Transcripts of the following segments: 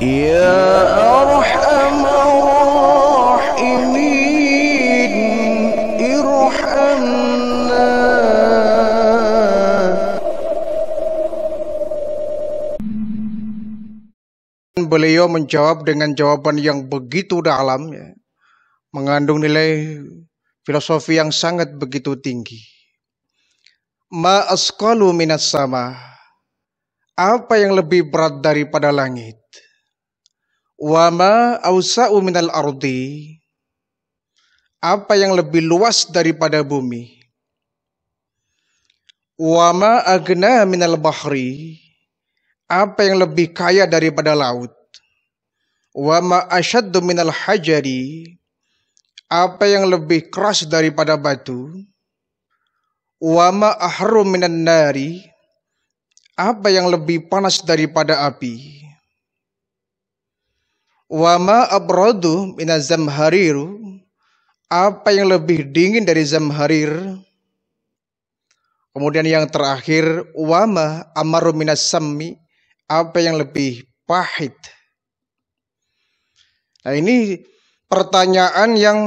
Ya Beliau menjawab dengan jawaban yang begitu dalam, ya. mengandung nilai filosofi yang sangat begitu tinggi. Ma askalu minas sama. Apa yang lebih berat daripada langit? Wa ma ausa'u minal ardi. Apa yang lebih luas daripada bumi. Wa ma agna minal bahri. Apa yang lebih kaya daripada laut. Wa ma asyaddu minal hajari. Apa yang lebih keras daripada batu. Wa ma ahru minan nari. Apa yang lebih panas daripada api Wama abrodu mina zamhariru. Apa yang lebih dingin dari zamharir? Kemudian yang terakhir, wama amaru minas sami. Apa yang lebih pahit? Nah ini pertanyaan yang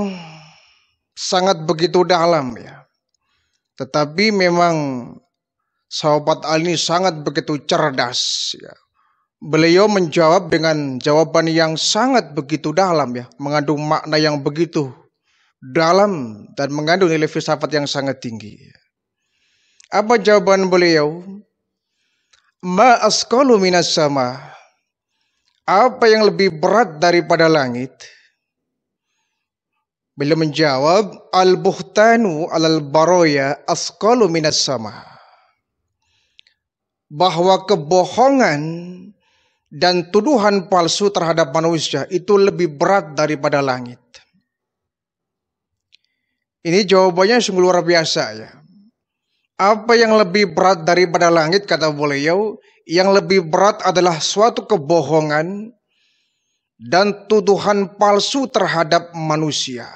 sangat begitu dalam ya. Tetapi memang sahabat Ali sangat begitu cerdas ya. Beliau menjawab dengan jawaban yang sangat begitu dalam ya, mengandung makna yang begitu dalam dan mengandung nilai filsafat yang sangat tinggi. Apa jawaban beliau? Ma askalu minas sama. Apa yang lebih berat daripada langit? Beliau menjawab al-buhtanu alal baroya askalu minas sama. Bahwa kebohongan dan tuduhan palsu terhadap manusia itu lebih berat daripada langit. Ini jawabannya sungguh luar biasa ya. Apa yang lebih berat daripada langit kata beliau, yang lebih berat adalah suatu kebohongan dan tuduhan palsu terhadap manusia.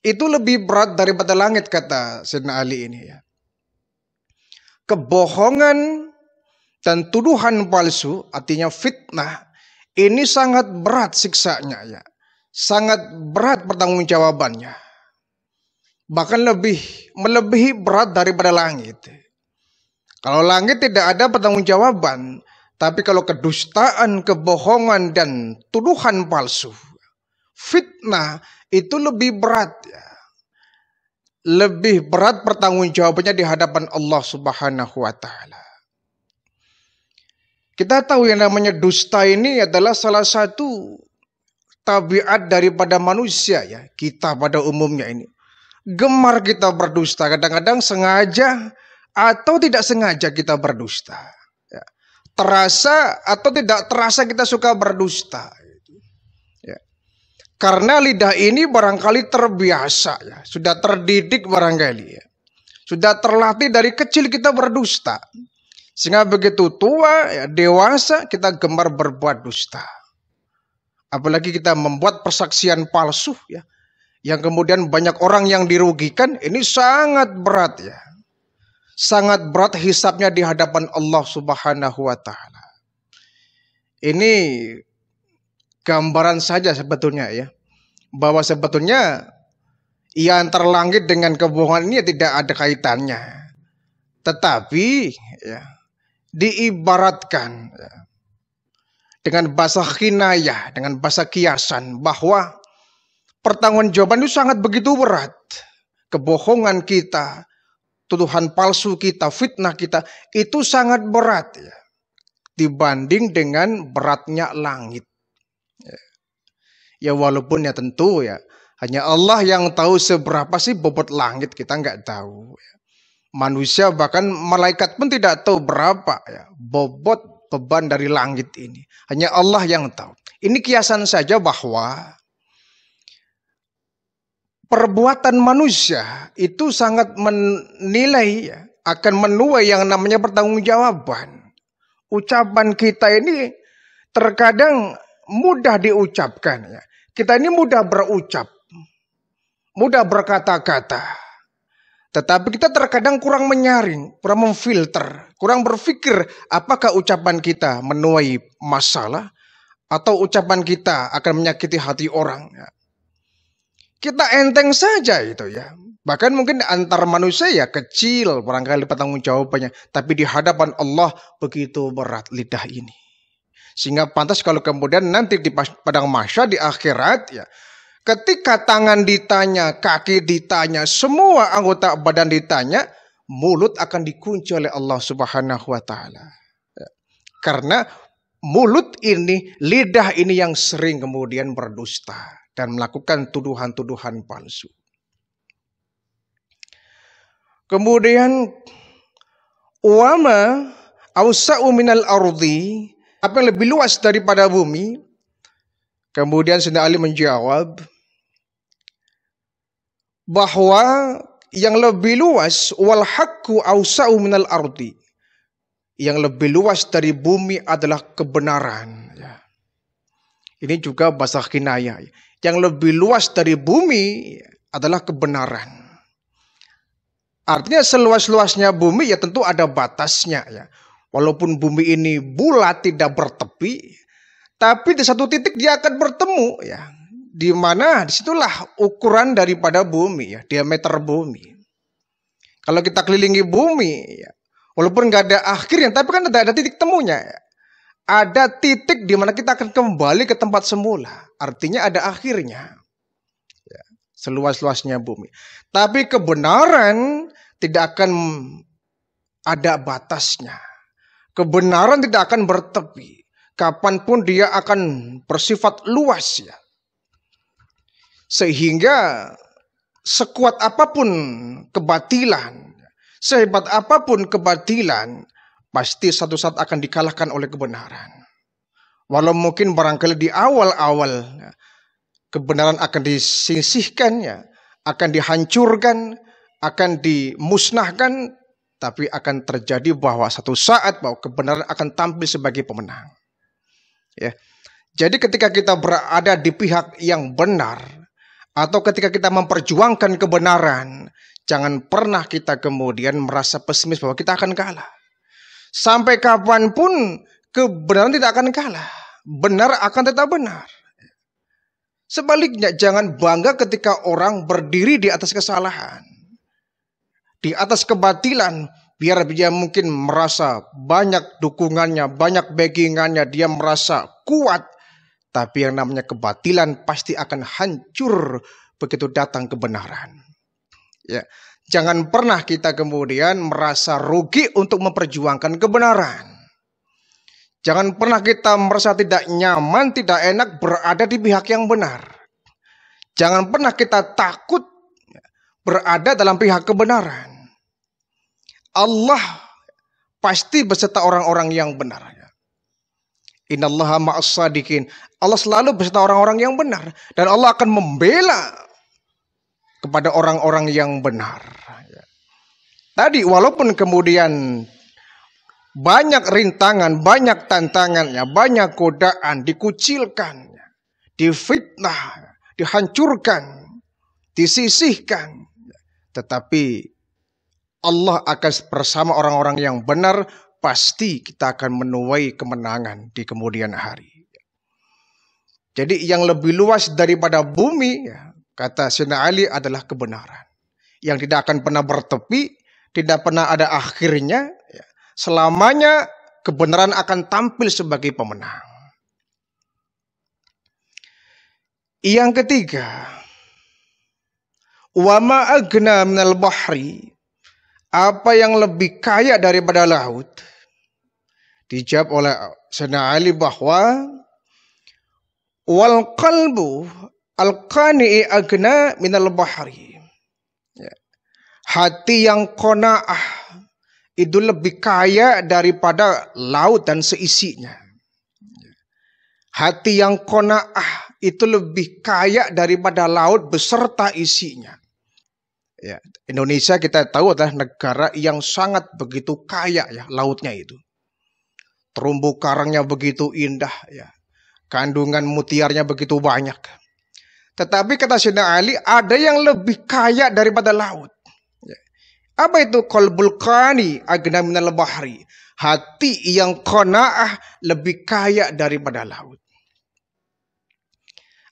Itu lebih berat daripada langit kata Sayyidina Ali ini ya. Kebohongan dan tuduhan palsu artinya fitnah ini sangat berat siksaannya ya. Sangat berat pertanggungjawabannya. Bahkan lebih melebihi berat daripada langit. Kalau langit tidak ada pertanggungjawaban, tapi kalau kedustaan, kebohongan dan tuduhan palsu, fitnah itu lebih berat ya. Lebih berat pertanggungjawabannya di hadapan Allah Subhanahu wa taala. Kita tahu yang namanya dusta ini adalah salah satu tabiat daripada manusia ya, kita pada umumnya ini. Gemar kita berdusta, kadang-kadang sengaja atau tidak sengaja kita berdusta. Ya. Terasa atau tidak terasa kita suka berdusta. Ya. Karena lidah ini barangkali terbiasa, ya. sudah terdidik barangkali. Ya. Sudah terlatih dari kecil kita berdusta. Sehingga begitu tua, ya, dewasa, kita gemar berbuat dusta. Apalagi kita membuat persaksian palsu, ya, yang kemudian banyak orang yang dirugikan, ini sangat berat ya. Sangat berat hisapnya di hadapan Allah Subhanahu wa taala. Ini gambaran saja sebetulnya ya. Bahwa sebetulnya ia terlangit dengan kebohongan ini tidak ada kaitannya. Tetapi ya, diibaratkan dengan bahasa kinayah, dengan bahasa kiasan bahwa pertanggungjawaban itu sangat begitu berat. Kebohongan kita, tuduhan palsu kita, fitnah kita itu sangat berat ya, dibanding dengan beratnya langit. Ya walaupun ya tentu ya hanya Allah yang tahu seberapa sih bobot langit kita nggak tahu. Ya. Manusia bahkan malaikat pun tidak tahu berapa ya, bobot beban dari langit ini. Hanya Allah yang tahu. Ini kiasan saja bahwa perbuatan manusia itu sangat menilai ya, akan menuai yang namanya pertanggungjawaban. Ucapan kita ini terkadang mudah diucapkan ya. Kita ini mudah berucap, mudah berkata-kata. Tetapi kita terkadang kurang menyaring, kurang memfilter, kurang berpikir apakah ucapan kita menuai masalah atau ucapan kita akan menyakiti hati orang. Ya. Kita enteng saja itu ya. Bahkan mungkin antar manusia ya kecil barangkali pertanggung jawabannya. Tapi di hadapan Allah begitu berat lidah ini. Sehingga pantas kalau kemudian nanti di padang masya di akhirat ya Ketika tangan ditanya, kaki ditanya, semua anggota badan ditanya, mulut akan dikunci oleh Allah Subhanahu wa taala. Ya. Karena mulut ini, lidah ini yang sering kemudian berdusta dan melakukan tuduhan-tuduhan palsu. Kemudian wama ausa'u minal ardi apa yang lebih luas daripada bumi? Kemudian Sina Ali menjawab, bahwa yang lebih luas wal haqqu ausa'u minal ardi. Yang lebih luas dari bumi adalah kebenaran. Ya. Ini juga bahasa kinaya. Yang lebih luas dari bumi adalah kebenaran. Artinya seluas-luasnya bumi ya tentu ada batasnya ya. Walaupun bumi ini bulat tidak bertepi, tapi di satu titik dia akan bertemu ya di mana disitulah ukuran daripada bumi ya diameter bumi. Kalau kita kelilingi bumi, ya, walaupun nggak ada akhirnya, tapi kan ada, ada titik temunya. Ya. Ada titik di mana kita akan kembali ke tempat semula. Artinya ada akhirnya. Ya, Seluas-luasnya bumi. Tapi kebenaran tidak akan ada batasnya. Kebenaran tidak akan bertepi. Kapanpun dia akan bersifat luas ya. Sehingga sekuat apapun kebatilan, sehebat apapun kebatilan, pasti satu saat akan dikalahkan oleh kebenaran. Walau mungkin barangkali di awal-awal kebenaran akan disisihkan ya, akan dihancurkan, akan dimusnahkan, tapi akan terjadi bahwa satu saat bahwa kebenaran akan tampil sebagai pemenang. Ya. Jadi ketika kita berada di pihak yang benar, atau ketika kita memperjuangkan kebenaran, jangan pernah kita kemudian merasa pesimis bahwa kita akan kalah. Sampai kapanpun kebenaran tidak akan kalah. Benar akan tetap benar. Sebaliknya jangan bangga ketika orang berdiri di atas kesalahan. Di atas kebatilan, biar dia mungkin merasa banyak dukungannya, banyak backingannya, dia merasa kuat. Tapi yang namanya kebatilan pasti akan hancur begitu datang kebenaran. Ya, jangan pernah kita kemudian merasa rugi untuk memperjuangkan kebenaran. Jangan pernah kita merasa tidak nyaman, tidak enak berada di pihak yang benar. Jangan pernah kita takut berada dalam pihak kebenaran. Allah pasti beserta orang-orang yang benar. Inallah ma'asadikin. Allah selalu beserta orang-orang yang benar dan Allah akan membela kepada orang-orang yang benar. Tadi walaupun kemudian banyak rintangan, banyak tantangannya, banyak godaan, dikucilkan, difitnah, dihancurkan, disisihkan. Tetapi Allah akan bersama orang-orang yang benar pasti kita akan menuai kemenangan di kemudian hari. Jadi yang lebih luas daripada bumi, ya, kata Sina Ali adalah kebenaran. Yang tidak akan pernah bertepi, tidak pernah ada akhirnya, ya, selamanya kebenaran akan tampil sebagai pemenang. Yang ketiga, wama agna minal bahri apa yang lebih kaya daripada laut? Dijawab oleh seni Ali bahwa wal qalbu al qani'i agna min al bahri. Ya. Hati yang kona'ah itu lebih kaya daripada laut dan seisinya. Ya. Hati yang kona'ah itu lebih kaya daripada laut beserta isinya. Ya, Indonesia kita tahu adalah negara yang sangat begitu kaya ya lautnya itu. Terumbu karangnya begitu indah ya. Kandungan mutiarnya begitu banyak. Tetapi kata Sina Ali ada yang lebih kaya daripada laut. Ya. Apa itu kolbul kani minal bahri? Hati yang kona'ah lebih kaya daripada laut.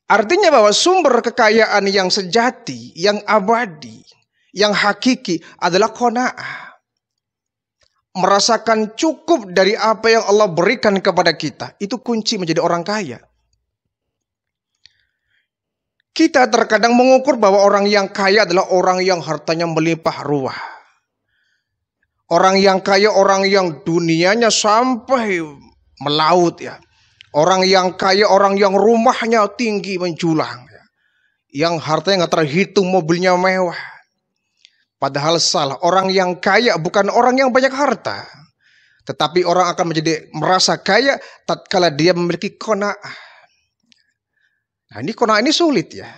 Artinya bahwa sumber kekayaan yang sejati, yang abadi, yang hakiki adalah kona'ah. Merasakan cukup dari apa yang Allah berikan kepada kita. Itu kunci menjadi orang kaya. Kita terkadang mengukur bahwa orang yang kaya adalah orang yang hartanya melimpah ruah. Orang yang kaya, orang yang dunianya sampai melaut ya. Orang yang kaya, orang yang rumahnya tinggi menjulang. Ya. Yang hartanya nggak terhitung, mobilnya mewah. Padahal salah, orang yang kaya bukan orang yang banyak harta. Tetapi orang akan menjadi merasa kaya tatkala dia memiliki kona'ah. Nah ini kona'ah ini sulit ya.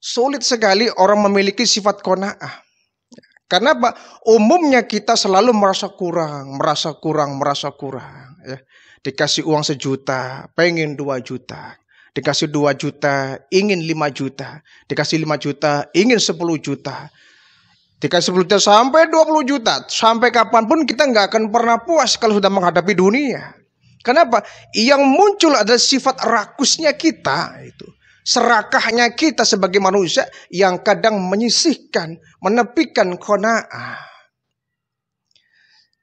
Sulit sekali orang memiliki sifat kona'ah. Karena apa? Umumnya kita selalu merasa kurang, merasa kurang, merasa kurang. Ya. Dikasih uang sejuta, pengen dua juta dikasih dua juta, ingin lima juta, dikasih lima juta, ingin sepuluh juta, Dikasih 10 juta sampai 20 juta. Sampai kapanpun kita nggak akan pernah puas kalau sudah menghadapi dunia. Kenapa? Yang muncul adalah sifat rakusnya kita. itu Serakahnya kita sebagai manusia yang kadang menyisihkan, menepikan kona'ah.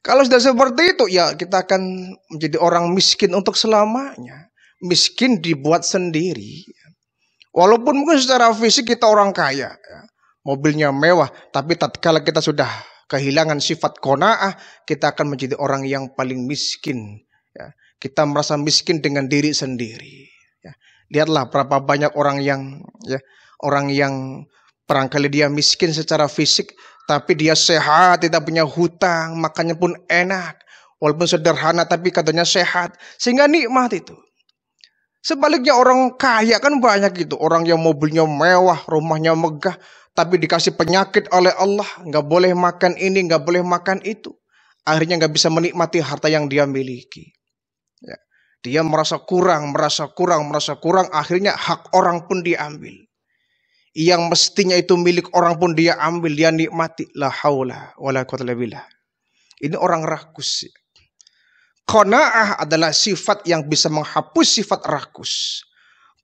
Kalau sudah seperti itu, ya kita akan menjadi orang miskin untuk selamanya. Miskin dibuat sendiri. Walaupun mungkin secara fisik kita orang kaya. Ya mobilnya mewah, tapi tatkala kita sudah kehilangan sifat kona'ah, kita akan menjadi orang yang paling miskin. Ya. Kita merasa miskin dengan diri sendiri. Ya. Lihatlah berapa banyak orang yang ya, orang yang perangkali dia miskin secara fisik, tapi dia sehat, tidak punya hutang, makannya pun enak. Walaupun sederhana tapi katanya sehat, sehingga nikmat itu. Sebaliknya orang kaya kan banyak gitu, orang yang mobilnya mewah, rumahnya megah, tapi dikasih penyakit oleh Allah, nggak boleh makan ini, nggak boleh makan itu. Akhirnya nggak bisa menikmati harta yang dia miliki. Ya. Dia merasa kurang, merasa kurang, merasa kurang. Akhirnya hak orang pun diambil. Yang mestinya itu milik orang pun dia ambil, dia nikmati. La haula wala billah. Ini orang rakus. Kona'ah adalah sifat yang bisa menghapus sifat rakus.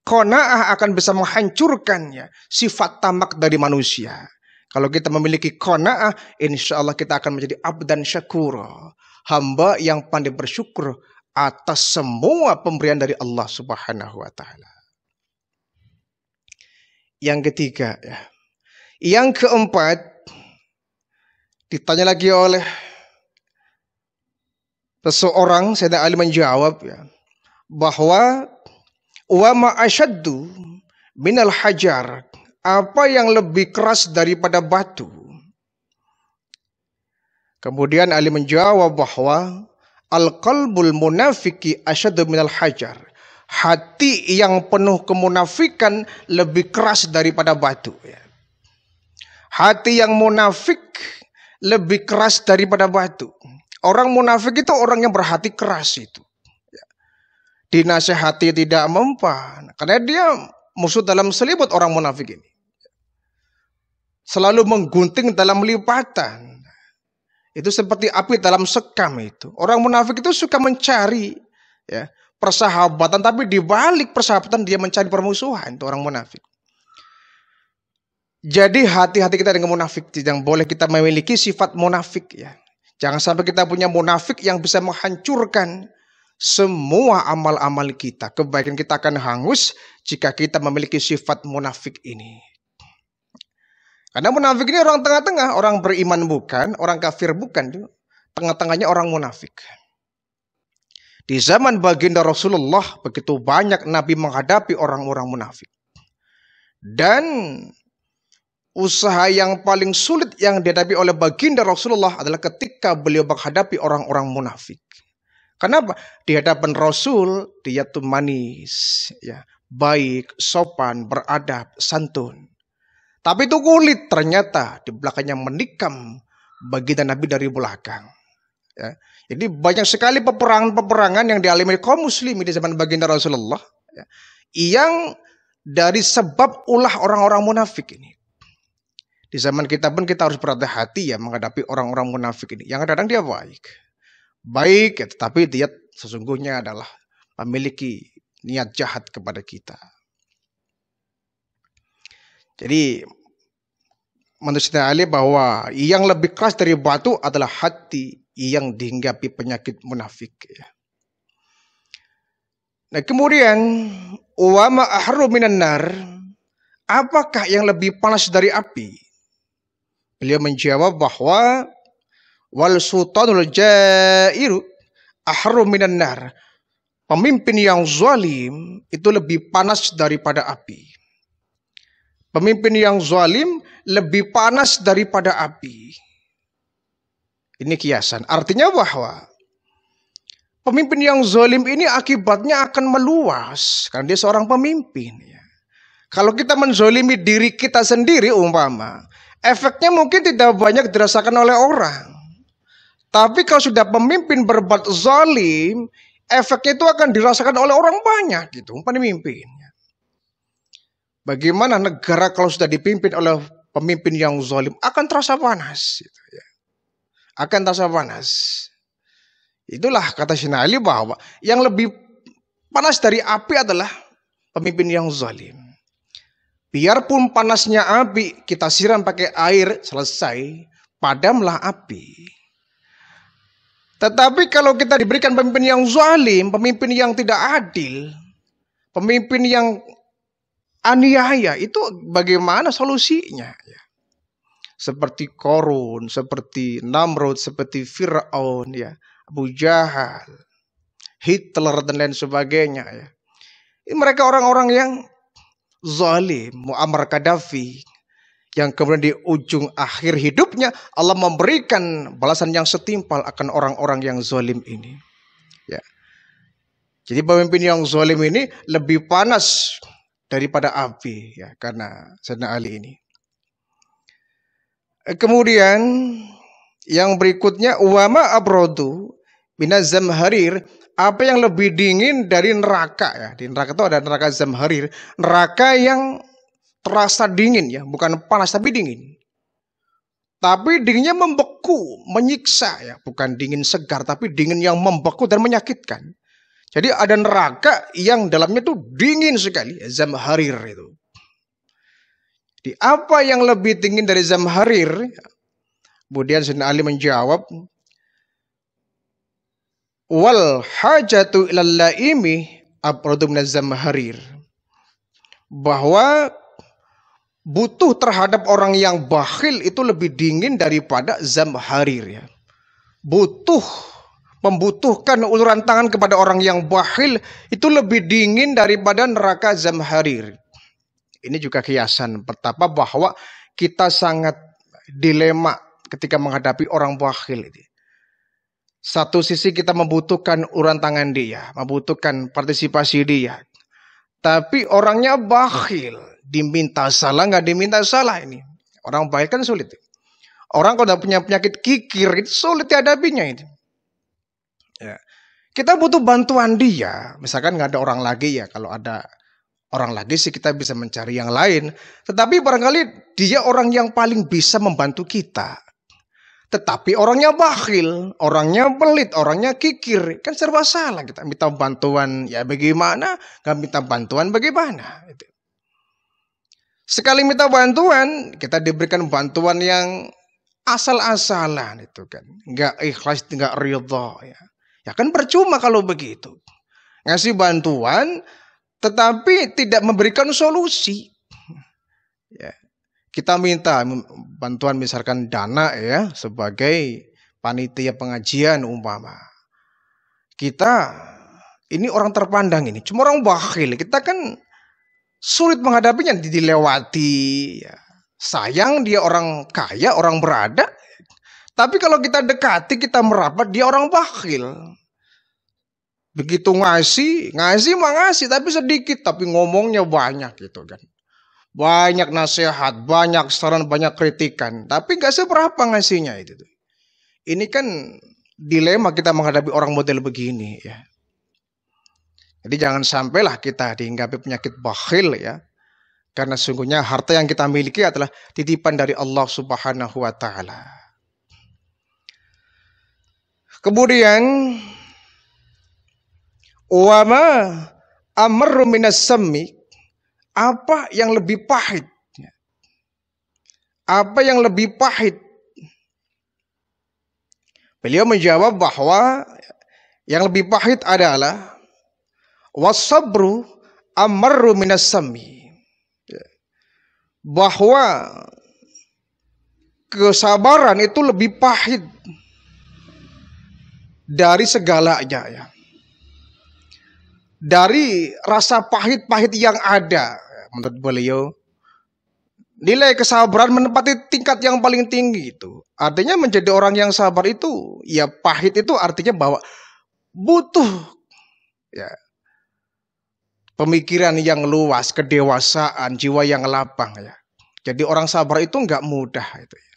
Kona'ah akan bisa menghancurkannya. Sifat tamak dari manusia. Kalau kita memiliki kona'ah, insya Allah kita akan menjadi abdan syakura. Hamba yang pandai bersyukur atas semua pemberian dari Allah subhanahu wa ta'ala. Yang ketiga, ya. Yang keempat, ditanya lagi oleh seseorang, saya Ali menjawab ya, bahwa Wa ma'asyaddu minal hajar. Apa yang lebih keras daripada batu? Kemudian Ali menjawab bahwa al-qalbul munafiki asyaddu minal hajar. Hati yang penuh kemunafikan lebih keras daripada batu. Ya. Hati yang munafik lebih keras daripada batu. Orang munafik itu orang yang berhati keras itu dinasehati tidak mempan. Karena dia musuh dalam selimut orang munafik ini. Selalu menggunting dalam lipatan. Itu seperti api dalam sekam itu. Orang munafik itu suka mencari ya, persahabatan tapi di balik persahabatan dia mencari permusuhan itu orang munafik. Jadi hati-hati kita dengan munafik, yang boleh kita memiliki sifat munafik ya. Jangan sampai kita punya munafik yang bisa menghancurkan semua amal-amal kita, kebaikan kita akan hangus jika kita memiliki sifat munafik ini. Karena munafik ini orang tengah-tengah, orang beriman bukan, orang kafir bukan, tengah-tengahnya orang munafik. Di zaman baginda Rasulullah begitu banyak nabi menghadapi orang-orang munafik. Dan usaha yang paling sulit yang dihadapi oleh baginda Rasulullah adalah ketika beliau menghadapi orang-orang munafik. Kenapa? Di hadapan Rasul dia tuh manis, ya, baik, sopan, beradab, santun. Tapi itu kulit ternyata di belakangnya menikam bagi Nabi dari belakang. Ya. Jadi banyak sekali peperangan-peperangan yang dialami kaum Muslim di zaman baginda Rasulullah ya, yang dari sebab ulah orang-orang munafik ini. Di zaman kita pun kita harus berhati-hati ya menghadapi orang-orang munafik ini. Yang kadang-kadang dia baik baik, ya, tetapi dia sesungguhnya adalah memiliki niat jahat kepada kita. Jadi menurut Ali bahwa yang lebih keras dari batu adalah hati yang dihinggapi penyakit munafik. Ya. Nah kemudian wama ahru minan apakah yang lebih panas dari api? Beliau menjawab bahwa wal sultanul jairu ahru minan nar. Pemimpin yang zalim itu lebih panas daripada api. Pemimpin yang zalim lebih panas daripada api. Ini kiasan. Artinya bahwa pemimpin yang zalim ini akibatnya akan meluas karena dia seorang pemimpin. Ya. Kalau kita menzolimi diri kita sendiri umpama, efeknya mungkin tidak banyak dirasakan oleh orang. Tapi kalau sudah pemimpin berbuat zalim, efeknya itu akan dirasakan oleh orang banyak gitu, pemimpin. Bagaimana negara kalau sudah dipimpin oleh pemimpin yang zalim akan terasa panas gitu ya. Akan terasa panas. Itulah kata Sina bahwa yang lebih panas dari api adalah pemimpin yang zalim. Biarpun panasnya api, kita siram pakai air, selesai, padamlah api. Tetapi kalau kita diberikan pemimpin yang zalim, pemimpin yang tidak adil, pemimpin yang aniaya, itu bagaimana solusinya? Ya. Seperti Korun, seperti Namrud, seperti Fir'aun, ya, Abu Jahal, Hitler dan lain sebagainya. Ya. Mereka orang-orang yang zalim, Muammar Gaddafi, yang kemudian di ujung akhir hidupnya Allah memberikan balasan yang setimpal akan orang-orang yang zalim ini. Ya. Jadi pemimpin yang zalim ini lebih panas daripada api ya karena Sayyidina Ali ini. Kemudian yang berikutnya wama abrodu binazam zamharir apa yang lebih dingin dari neraka ya. Di neraka itu ada neraka zamharir, neraka yang terasa dingin ya, bukan panas tapi dingin. Tapi dinginnya membeku, menyiksa ya, bukan dingin segar tapi dingin yang membeku dan menyakitkan. Jadi ada neraka yang dalamnya tuh dingin sekali, ya, zamharir itu. Di apa yang lebih dingin dari zamharir? Kemudian Sayyidina Ali menjawab, wal hajatu ilal laimi abradu min zamharir bahwa butuh terhadap orang yang bakhil itu lebih dingin daripada zamharir ya. Butuh membutuhkan uluran tangan kepada orang yang bakhil itu lebih dingin daripada neraka zamharir. Ini juga kiasan betapa bahwa kita sangat dilema ketika menghadapi orang bakhil ini. Satu sisi kita membutuhkan uluran tangan dia, membutuhkan partisipasi dia. Tapi orangnya bakhil diminta salah nggak diminta salah ini orang baik kan sulit orang kalau udah punya penyakit kikir itu sulit dihadapinya ini ya kita butuh bantuan dia misalkan nggak ada orang lagi ya kalau ada orang lagi sih kita bisa mencari yang lain tetapi barangkali dia orang yang paling bisa membantu kita tetapi orangnya bakhil, orangnya pelit, orangnya kikir. Kan serba salah kita minta bantuan. Ya bagaimana? Gak minta bantuan bagaimana? Itu. Sekali minta bantuan, kita diberikan bantuan yang asal-asalan itu kan. Nggak ikhlas, nggak ridho ya. Ya kan percuma kalau begitu. Ngasih bantuan tetapi tidak memberikan solusi. Ya. Kita minta bantuan misalkan dana ya sebagai panitia pengajian umpama. Kita ini orang terpandang ini, cuma orang bakhil. Kita kan sulit menghadapinya dilewati ya. sayang dia orang kaya orang berada tapi kalau kita dekati kita merapat dia orang bakhil begitu ngasih ngasih mah ngasih tapi sedikit tapi ngomongnya banyak gitu kan banyak nasihat banyak saran banyak kritikan tapi gak seberapa ngasihnya itu ini kan dilema kita menghadapi orang model begini ya jadi jangan sampailah kita dihinggapi penyakit bakhil ya. Karena sungguhnya harta yang kita miliki adalah titipan dari Allah Subhanahu wa taala. Kemudian wama amru minas apa yang lebih pahit? Apa yang lebih pahit? Beliau menjawab bahwa yang lebih pahit adalah wasabru amarru minas sami ya. bahwa kesabaran itu lebih pahit dari segalanya ya. Dari rasa pahit-pahit yang ada ya, menurut beliau nilai kesabaran menempati tingkat yang paling tinggi itu. Artinya menjadi orang yang sabar itu ya pahit itu artinya bahwa butuh ya pemikiran yang luas, kedewasaan, jiwa yang lapang ya. Jadi orang sabar itu nggak mudah itu. Ya.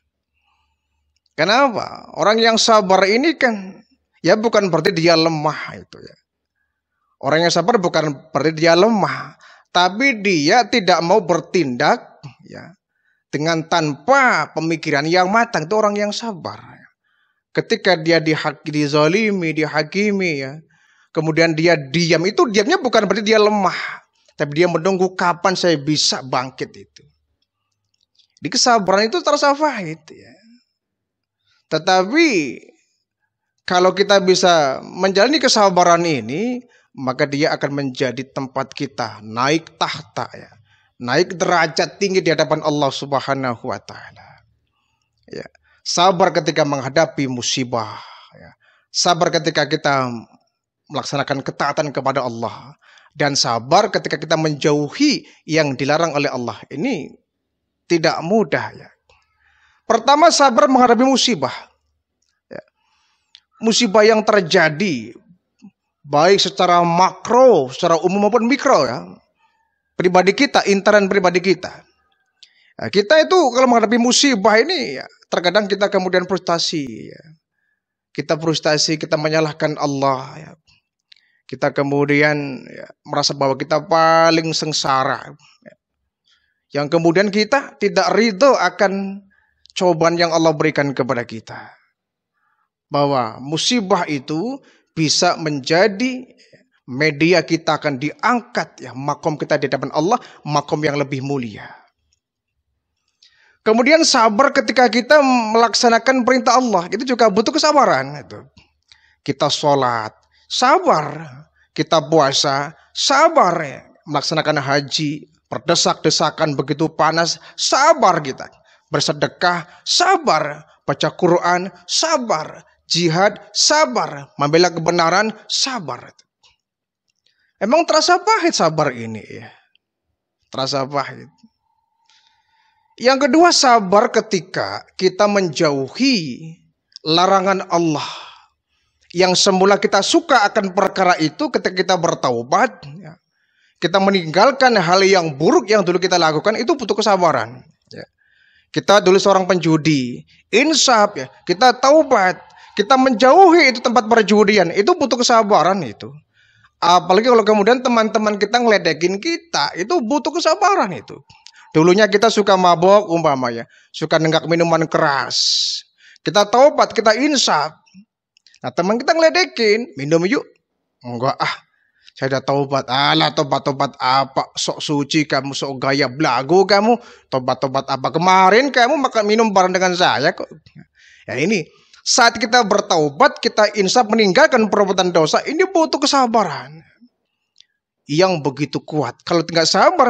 Kenapa? Orang yang sabar ini kan ya bukan berarti dia lemah itu ya. Orang yang sabar bukan berarti dia lemah, tapi dia tidak mau bertindak ya dengan tanpa pemikiran yang matang itu orang yang sabar. Ya. Ketika dia dihak, dizalimi, dihakimi ya, kemudian dia diam itu diamnya bukan berarti dia lemah, tapi dia menunggu kapan saya bisa bangkit itu. Di kesabaran itu terasa pahit ya. Tetapi kalau kita bisa menjalani kesabaran ini, maka dia akan menjadi tempat kita naik tahta ya. Naik derajat tinggi di hadapan Allah Subhanahu wa taala. Ya. Sabar ketika menghadapi musibah ya. Sabar ketika kita melaksanakan ketaatan kepada Allah dan sabar ketika kita menjauhi yang dilarang oleh Allah. Ini tidak mudah ya. Pertama sabar menghadapi musibah. Ya. Musibah yang terjadi baik secara makro, secara umum maupun mikro ya. Pribadi kita, intern pribadi kita. Ya, kita itu kalau menghadapi musibah ini ya, terkadang kita kemudian frustasi ya. Kita frustasi, kita menyalahkan Allah ya kita kemudian ya, merasa bahwa kita paling sengsara. Yang kemudian kita tidak ridho akan cobaan yang Allah berikan kepada kita. Bahwa musibah itu bisa menjadi media kita akan diangkat ya makom kita di depan Allah makom yang lebih mulia. Kemudian sabar ketika kita melaksanakan perintah Allah itu juga butuh kesabaran Kita sholat, sabar kita puasa, sabar melaksanakan haji, berdesak desakan begitu panas, sabar kita. Bersedekah, sabar, baca Quran, sabar, jihad, sabar, membela kebenaran, sabar. Emang terasa pahit sabar ini ya. Terasa pahit. Yang kedua sabar ketika kita menjauhi larangan Allah yang semula kita suka akan perkara itu ketika kita bertaubat, ya. kita meninggalkan hal yang buruk yang dulu kita lakukan itu butuh kesabaran. Ya. Kita dulu seorang penjudi, insaf ya, kita taubat, kita menjauhi itu tempat perjudian, itu butuh kesabaran itu. Apalagi kalau kemudian teman-teman kita ngeledekin kita, itu butuh kesabaran itu. Dulunya kita suka mabok umpamanya, suka nenggak minuman keras. Kita taubat, kita insaf, Nah teman kita ngeledekin, minum yuk. Enggak ah, saya udah taubat. Alah tobat-tobat apa? Sok suci kamu, sok gaya belagu kamu. Tobat-tobat apa? Kemarin kamu makan minum bareng dengan saya kok. Ya ini, saat kita bertaubat, kita insaf meninggalkan perbuatan dosa, ini butuh kesabaran yang begitu kuat. Kalau tidak sabar,